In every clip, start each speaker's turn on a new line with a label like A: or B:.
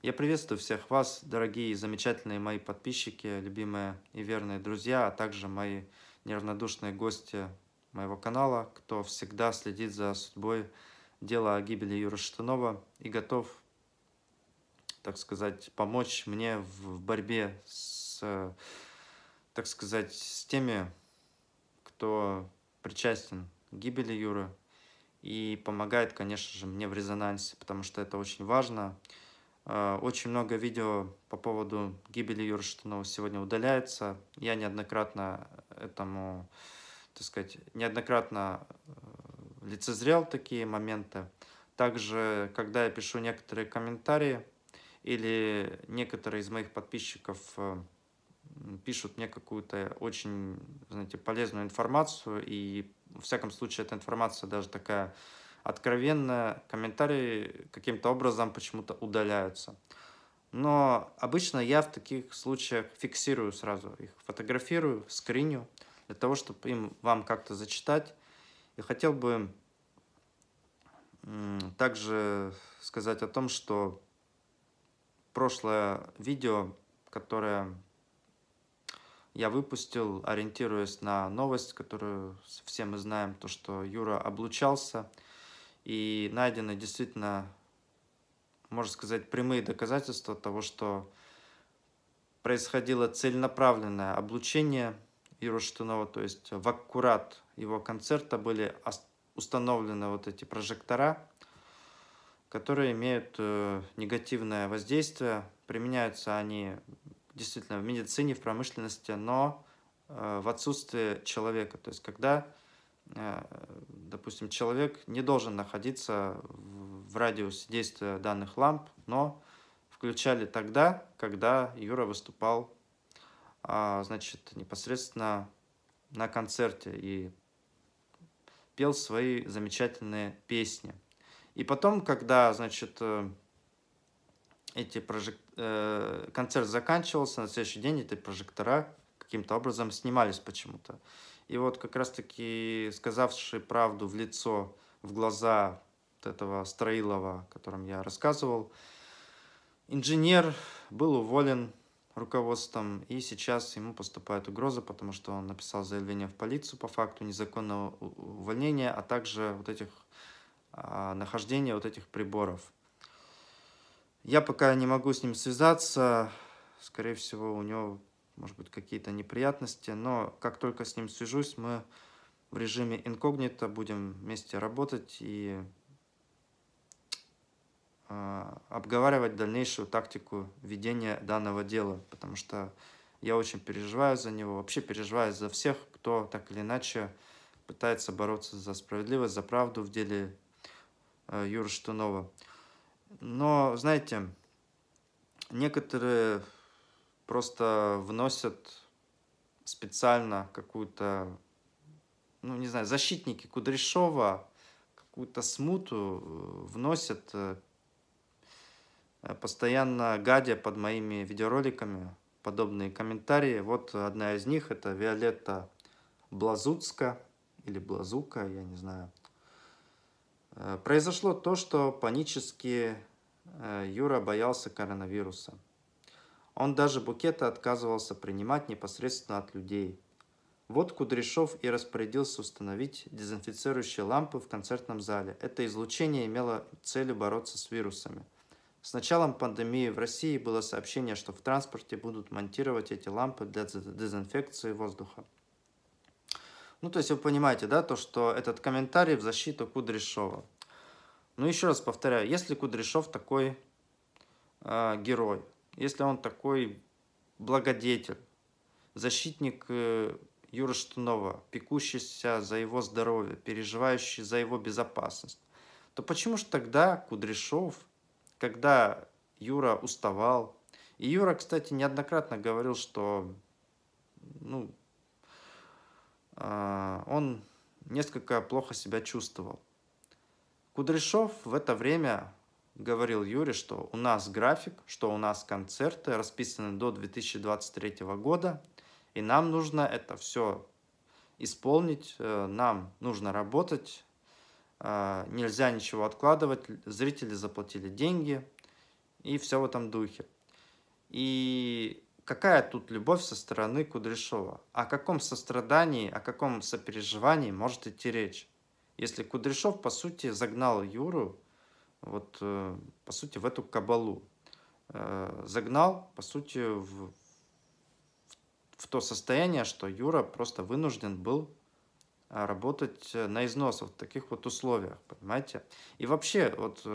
A: Я приветствую всех вас, дорогие и замечательные мои подписчики, любимые и верные друзья, а также мои неравнодушные гости моего канала, кто всегда следит за судьбой дела о гибели Юры Штанова и готов, так сказать, помочь мне в борьбе с, так сказать, с теми, кто причастен к гибели Юры и помогает, конечно же, мне в резонансе, потому что это очень важно. Э, очень много видео по поводу гибели Юры сегодня удаляется. Я неоднократно этому, так сказать, неоднократно э, лицезрел такие моменты. Также, когда я пишу некоторые комментарии или некоторые из моих подписчиков э, пишут мне какую-то очень, знаете, полезную информацию, и, во всяком случае, эта информация даже такая откровенно комментарии каким-то образом почему-то удаляются. Но обычно я в таких случаях фиксирую сразу их, фотографирую, скриню, для того, чтобы им вам как-то зачитать. И хотел бы также сказать о том, что прошлое видео, которое я выпустил, ориентируясь на новость, которую все мы знаем, то, что Юра облучался – и найдены действительно, можно сказать, прямые доказательства того, что происходило целенаправленное облучение Юры то есть в аккурат его концерта были установлены вот эти прожектора, которые имеют э, негативное воздействие. Применяются они действительно в медицине, в промышленности, но э, в отсутствие человека. То есть когда Э, допустим, человек не должен находиться в радиусе действия данных ламп, но включали тогда, когда Юра выступал, а, значит, непосредственно на концерте и пел свои замечательные песни. И потом, когда, значит, э, эти прожек... Э, концерт заканчивался, на следующий день эти прожектора каким-то образом снимались почему-то. И вот как раз-таки сказавший правду в лицо, в глаза вот этого Строилова, о котором я рассказывал, инженер был уволен руководством, и сейчас ему поступает угроза, потому что он написал заявление в полицию по факту незаконного увольнения, а также вот этих а, нахождения вот этих приборов. Я пока не могу с ним связаться, скорее всего, у него может быть, какие-то неприятности, но как только с ним свяжусь, мы в режиме инкогнито будем вместе работать и а, обговаривать дальнейшую тактику ведения данного дела, потому что я очень переживаю за него, вообще переживаю за всех, кто так или иначе пытается бороться за справедливость, за правду в деле э, Юры Штунова. Но, знаете, некоторые просто вносят специально какую-то, ну, не знаю, защитники Кудряшова какую-то смуту э, вносят, э, э, постоянно гадя под моими видеороликами подобные комментарии. Вот одна из них, это Виолетта Блазуцка, или Блазука, я не знаю. Произошло то, что панически Юра боялся коронавируса. Он даже букеты отказывался принимать непосредственно от людей. Вот Кудряшов и распорядился установить дезинфицирующие лампы в концертном зале. Это излучение имело целью бороться с вирусами. С началом пандемии в России было сообщение, что в транспорте будут монтировать эти лампы для дезинфекции воздуха. Ну, то есть вы понимаете, да, то, что этот комментарий в защиту Кудряшова. Ну, еще раз повторяю, если Кудряшов такой э, герой, если он такой благодетель, защитник э, Юра Штунова, пекущийся за его здоровье, переживающий за его безопасность, то почему же тогда Кудряшов, когда Юра уставал, и Юра, кстати, неоднократно говорил, что ну, а, он несколько плохо себя чувствовал. Кудряшов в это время говорил Юрий, что у нас график, что у нас концерты расписаны до 2023 года, и нам нужно это все исполнить, э, нам нужно работать, э, нельзя ничего откладывать, зрители заплатили деньги, и все в этом духе. И какая тут любовь со стороны Кудряшова? О каком сострадании, о каком сопереживании может идти речь? Если Кудряшов, по сути, загнал Юру вот, э, по сути, в эту кабалу. Э, загнал, по сути, в, в то состояние, что Юра просто вынужден был э, работать на износ в таких вот условиях, понимаете? И вообще, вот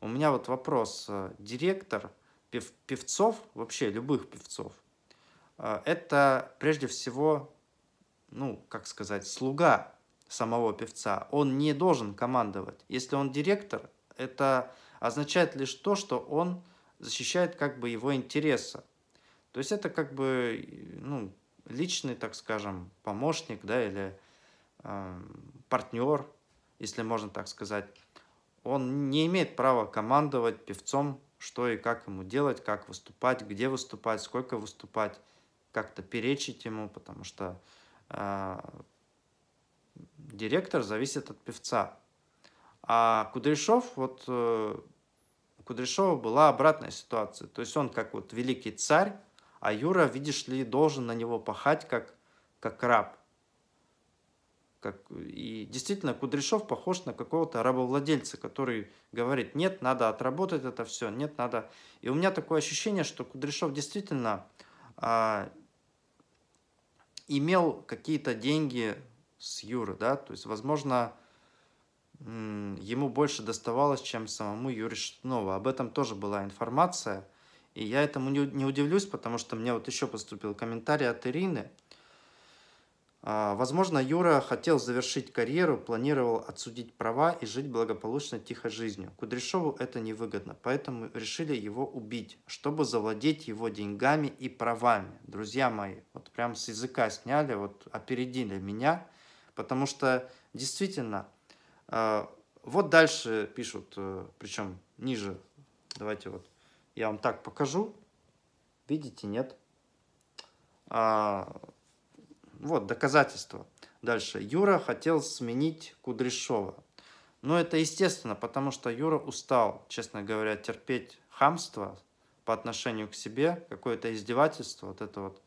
A: у меня вот вопрос. Директор пев, певцов, вообще любых певцов, это прежде всего, ну, как сказать, слуга самого певца. Он не должен командовать. Если он директор, это означает лишь то, что он защищает как бы его интересы. То есть это как бы ну, личный, так скажем, помощник, да, или э, эм, партнер, если можно так сказать. Он не имеет права командовать певцом, что и как ему делать, как выступать, где выступать, сколько выступать, как-то перечить ему, потому что э, директор зависит от певца. А Кудряшов, вот э, у Кудряшова была обратная ситуация. То есть он как вот великий царь, а Юра, видишь ли, должен на него пахать как, как раб. Как, и действительно, Кудряшов похож на какого-то рабовладельца, который говорит, нет, надо отработать это все, нет, надо... И у меня такое ощущение, что Кудряшов действительно а, имел какие-то деньги с Юры, да, то есть, возможно, ему больше доставалось, чем самому Юрию Шатунову. Об этом тоже была информация, и я этому не, не удивлюсь, потому что мне вот еще поступил комментарий от Ирины. А, возможно, Юра хотел завершить карьеру, планировал отсудить права и жить благополучно тихой жизнью. Кудряшову это невыгодно, поэтому решили его убить, чтобы завладеть его деньгами и правами. Друзья мои, вот прям с языка сняли, вот опередили меня, потому что действительно – а, вот дальше пишут, э, причем ниже. Давайте вот я вам так покажу. Видите, нет? А, вот доказательство. Дальше. Юра хотел сменить Кудряшова. Но ну, это естественно, потому что Юра устал, честно говоря, терпеть хамство по отношению к себе, какое-то издевательство, вот это вот,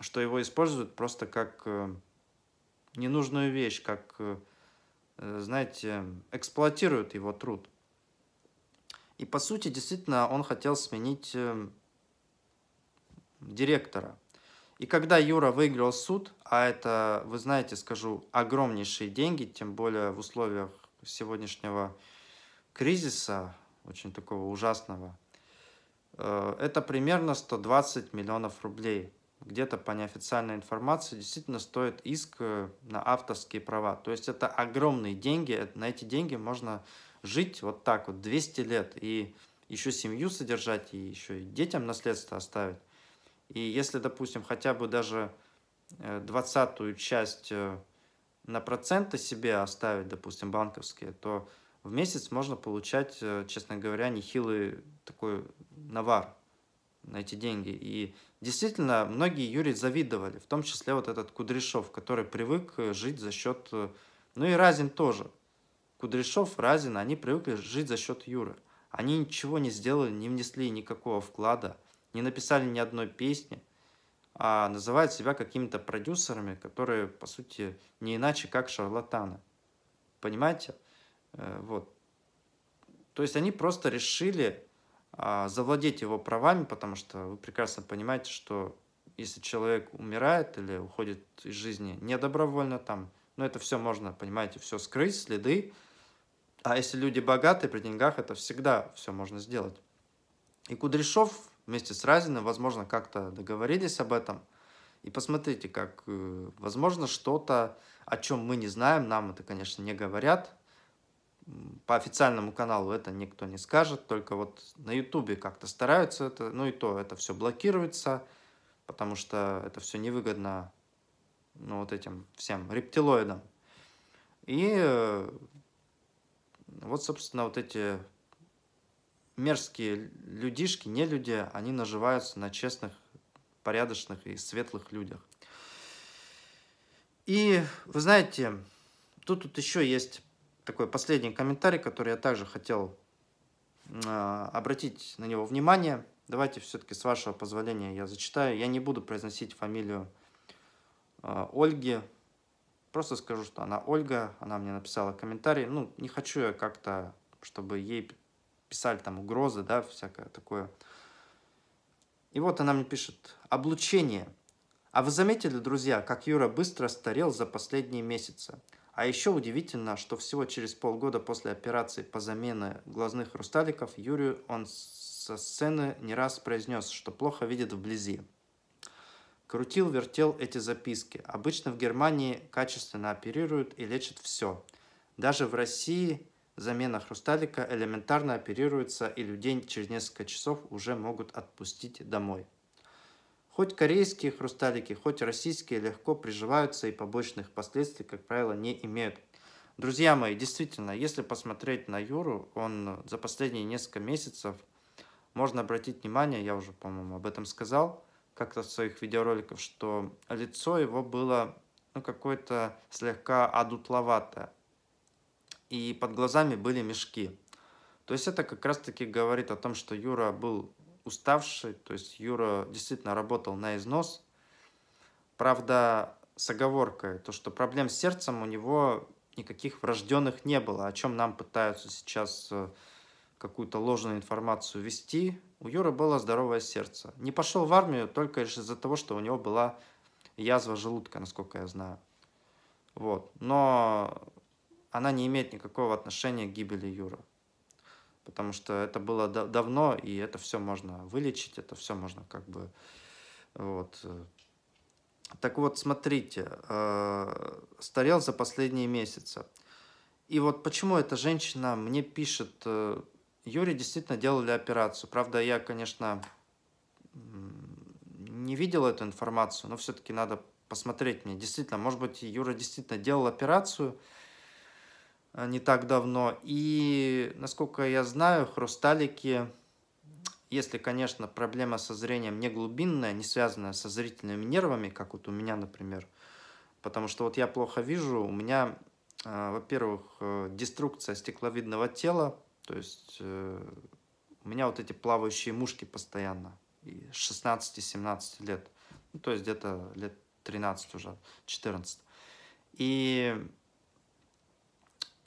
A: что его используют просто как э, ненужную вещь, как э, Э, знаете, эксплуатируют его труд. И по сути, действительно, он хотел сменить э, директора. И когда Юра выиграл суд, а это, вы знаете, скажу, огромнейшие деньги, тем более в условиях сегодняшнего кризиса, очень такого ужасного, э, это примерно 120 миллионов рублей где-то по неофициальной информации, действительно стоит иск э, на авторские права. То есть это огромные деньги, э, на эти деньги можно жить вот так вот 200 лет и еще семью содержать, и еще и детям наследство оставить. И если, допустим, хотя бы даже э, двадцатую часть на проценты себе оставить, допустим, банковские, то в месяц можно получать, честно говоря, нехилый такой навар на эти деньги. И действительно, многие Юрий завидовали, в том числе вот этот Кудряшов, который привык э, жить за счет... Э, ну и Разин тоже. Кудряшов, Разин, они привыкли жить за счет Юры. Они ничего не сделали, не внесли никакого вклада, не написали ни одной песни, а называют себя какими-то продюсерами, которые, по сути, не иначе, как шарлатаны. Понимаете? Э, вот. То есть они просто решили а, завладеть его правами, потому что вы прекрасно понимаете, что если человек умирает или уходит из жизни недобровольно там, ну это все можно, понимаете, все скрыть, следы. А если люди богаты при деньгах, это всегда все можно сделать. И Кудряшов вместе с Разиным, возможно, как-то договорились об этом. И посмотрите, как, э, возможно, что-то, о чем мы не знаем, нам это, конечно, не говорят, по официальному каналу это никто не скажет, только вот на Ютубе как-то стараются это, ну и то это все блокируется, потому что это все невыгодно, ну вот этим всем рептилоидам. И э, вот, собственно, вот эти мерзкие людишки, не люди, они наживаются на честных, порядочных и светлых людях. И, вы знаете, тут, тут еще есть такой последний комментарий, который я также хотел а, обратить на него внимание. Давайте все-таки с вашего позволения я зачитаю. Я не буду произносить фамилию а, Ольги. Просто скажу, что она Ольга, она мне написала комментарий. Ну, не хочу я как-то, чтобы ей писали там угрозы, да, всякое такое. И вот она мне пишет «Облучение». А вы заметили, друзья, как Юра быстро старел за последние месяцы? А еще удивительно, что всего через полгода после операции по замене глазных хрусталиков Юрию он со сцены не раз произнес, что плохо видит вблизи. Крутил, вертел эти записки. Обычно в Германии качественно оперируют и лечат все. Даже в России замена хрусталика элементарно оперируется, и людей через несколько часов уже могут отпустить домой. Хоть корейские хрусталики, хоть российские легко приживаются и побочных последствий, как правило, не имеют. Друзья мои, действительно, если посмотреть на Юру, он за последние несколько месяцев, можно обратить внимание, я уже, по-моему, об этом сказал, как-то в своих видеороликах, что лицо его было ну, какое-то слегка адутловатое. И под глазами были мешки. То есть это как раз-таки говорит о том, что Юра был уставший, то есть Юра действительно работал на износ. Правда, с оговоркой, то, что проблем с сердцем у него никаких врожденных не было, о чем нам пытаются сейчас э, какую-то ложную информацию вести. У Юры было здоровое сердце. Не пошел в армию только лишь из-за того, что у него была язва желудка, насколько я знаю. Вот. Но она не имеет никакого отношения к гибели Юры потому что это было да давно, и это все можно вылечить, это все можно как бы... Вот. Так вот, смотрите, э, старел за последние месяцы. И вот почему эта женщина мне пишет, э, Юрий действительно делали операцию. Правда, я, конечно, не видел эту информацию, но все-таки надо посмотреть мне. Действительно, может быть, Юра действительно делал операцию, Э, не так давно. И, насколько я знаю, хрусталики, если, конечно, проблема со зрением не глубинная, не связанная со зрительными нервами, как вот у меня, например, потому что вот я плохо вижу, у меня, э, во-первых, э, деструкция стекловидного тела, то есть у меня вот эти плавающие мушки постоянно, 16-17 лет, ну, то есть где-то лет 13 уже, 14. И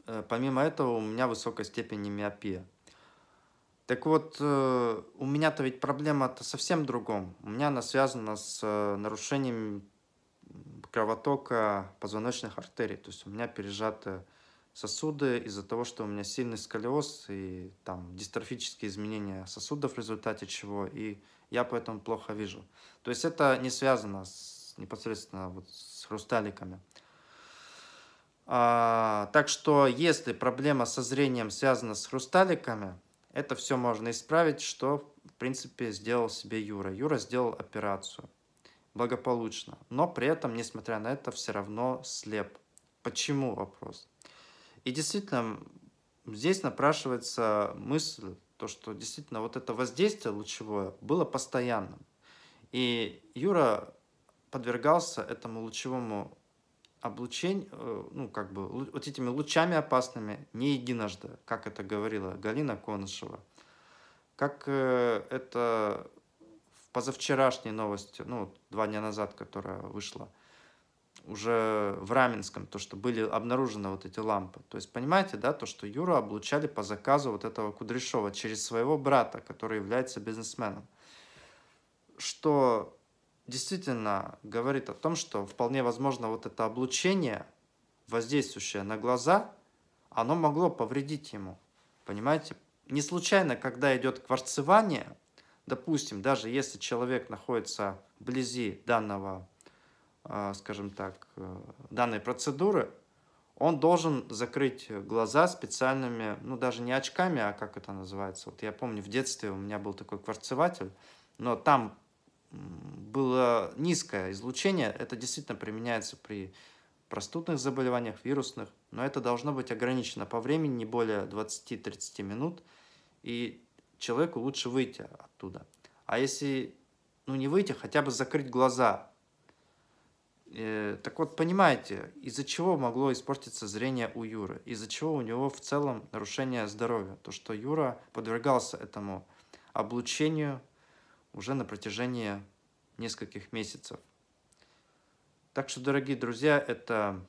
A: Э, помимо этого у меня высокая степень миопия. Так вот, э, у меня-то ведь проблема-то совсем другом. У меня она связана с э, нарушением кровотока позвоночных артерий. То есть у меня пережаты сосуды из-за того, что у меня сильный сколиоз и там дистрофические изменения сосудов в результате чего, и я поэтому плохо вижу. То есть это не связано с, непосредственно вот с хрусталиками. А, так что, если проблема со зрением связана с хрусталиками, это все можно исправить, что, в принципе, сделал себе Юра. Юра сделал операцию благополучно, но при этом, несмотря на это, все равно слеп. Почему вопрос? И действительно, здесь напрашивается мысль, то, что действительно вот это воздействие лучевое было постоянным. И Юра подвергался этому лучевому облучень, э, ну, как бы, вот этими лучами опасными не единожды, как это говорила Галина Конышева. Как э, это в позавчерашней новости, ну, два дня назад, которая вышла, уже в Раменском, то, что были обнаружены вот эти лампы. То есть, понимаете, да, то, что Юру облучали по заказу вот этого Кудряшова через своего брата, который является бизнесменом. Что действительно говорит о том, что вполне возможно вот это облучение, воздействующее на глаза, оно могло повредить ему. Понимаете? Не случайно, когда идет кварцевание, допустим, даже если человек находится вблизи данного, э, скажем так, э, данной процедуры, он должен закрыть глаза специальными, ну даже не очками, а как это называется. Вот я помню, в детстве у меня был такой кварцеватель, но там было низкое излучение, это действительно применяется при простудных заболеваниях, вирусных, но это должно быть ограничено по времени, не более 20-30 минут, и человеку лучше выйти оттуда. А если ну, не выйти, хотя бы закрыть глаза. Э, так вот, понимаете, из-за чего могло испортиться зрение у Юры? Из-за чего у него в целом нарушение здоровья? То, что Юра подвергался этому облучению, уже на протяжении нескольких месяцев. Так что, дорогие друзья, это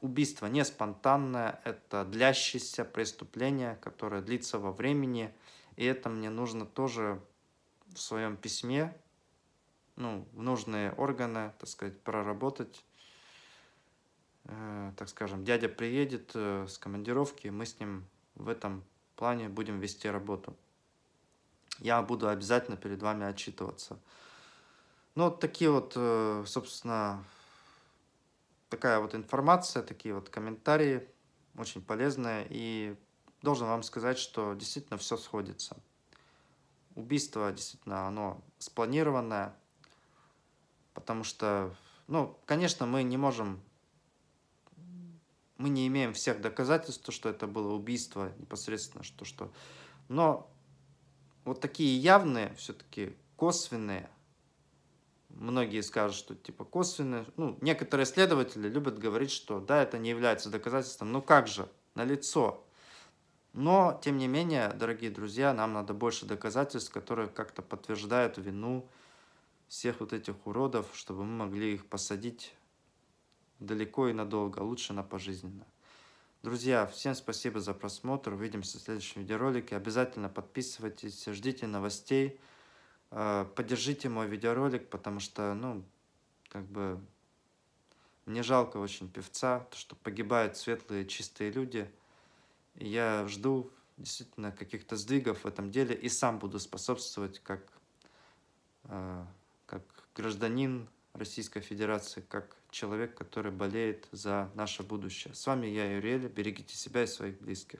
A: убийство не спонтанное, это длящееся преступление, которое длится во времени. И это мне нужно тоже в своем письме, ну, в нужные органы, так сказать, проработать. Э, так скажем, дядя приедет э, с командировки, мы с ним в этом плане будем вести работу я буду обязательно перед вами отчитываться. Ну, вот такие вот, э, собственно, такая вот информация, такие вот комментарии, очень полезные. И должен вам сказать, что действительно все сходится. Убийство действительно, оно спланированное, потому что, ну, конечно, мы не можем, мы не имеем всех доказательств, что это было убийство непосредственно, что что. Но вот такие явные, все-таки косвенные, многие скажут, что типа косвенные, ну, некоторые исследователи любят говорить, что да, это не является доказательством, ну как же, на лицо. Но, тем не менее, дорогие друзья, нам надо больше доказательств, которые как-то подтверждают вину всех вот этих уродов, чтобы мы могли их посадить далеко и надолго, а лучше на пожизненно. Друзья, всем спасибо за просмотр. Увидимся в следующем видеоролике. Обязательно подписывайтесь, ждите новостей. Э, поддержите мой видеоролик, потому что, ну, как бы, мне жалко очень певца, то, что погибают светлые, чистые люди. И я жду действительно каких-то сдвигов в этом деле и сам буду способствовать как, э, как гражданин Российской Федерации как человек, который болеет за наше будущее. С вами я, Юрель. Берегите себя и своих близких.